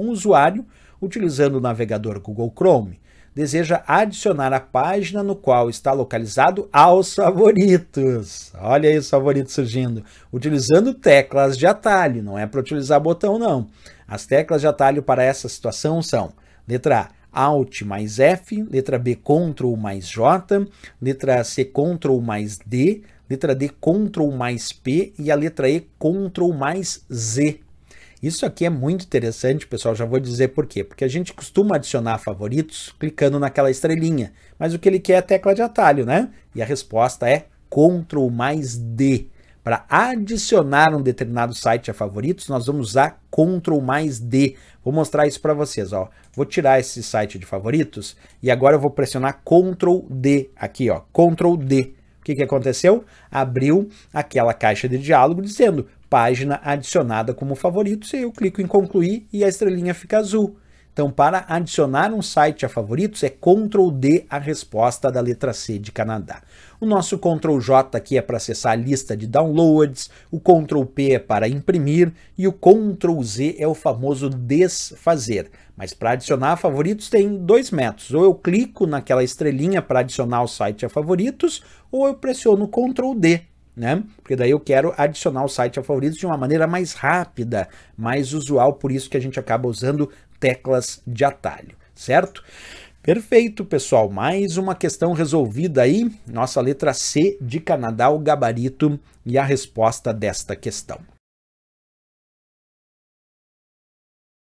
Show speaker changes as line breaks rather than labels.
Um usuário, utilizando o navegador Google Chrome, deseja adicionar a página no qual está localizado aos favoritos. Olha aí o favorito surgindo. Utilizando teclas de atalho, não é para utilizar botão, não. As teclas de atalho para essa situação são letra A, Alt mais F, letra B, Ctrl mais J, letra C, Ctrl mais D, letra D, Ctrl mais P e a letra E, Ctrl mais Z. Isso aqui é muito interessante, pessoal, já vou dizer por quê. Porque a gente costuma adicionar favoritos clicando naquela estrelinha, mas o que ele quer é a tecla de atalho, né? E a resposta é Ctrl mais D. Para adicionar um determinado site a favoritos, nós vamos usar Ctrl mais D. Vou mostrar isso para vocês. Ó. Vou tirar esse site de favoritos e agora eu vou pressionar Ctrl D aqui, ó, Ctrl D que, que aconteceu? Abriu aquela caixa de diálogo dizendo página adicionada como favorito". e eu clico em concluir e a estrelinha fica azul. Então, para adicionar um site a favoritos, é Ctrl D a resposta da letra C de Canadá. O nosso Ctrl J aqui é para acessar a lista de downloads, o Ctrl P é para imprimir e o Ctrl Z é o famoso desfazer. Mas para adicionar favoritos tem dois métodos. Ou eu clico naquela estrelinha para adicionar o site a favoritos, ou eu pressiono Ctrl D né? Porque daí eu quero adicionar o site a favoritos de uma maneira mais rápida, mais usual, por isso que a gente acaba usando teclas de atalho, certo? Perfeito, pessoal. Mais uma questão resolvida aí. Nossa letra C de Canadá, o gabarito e a resposta desta questão.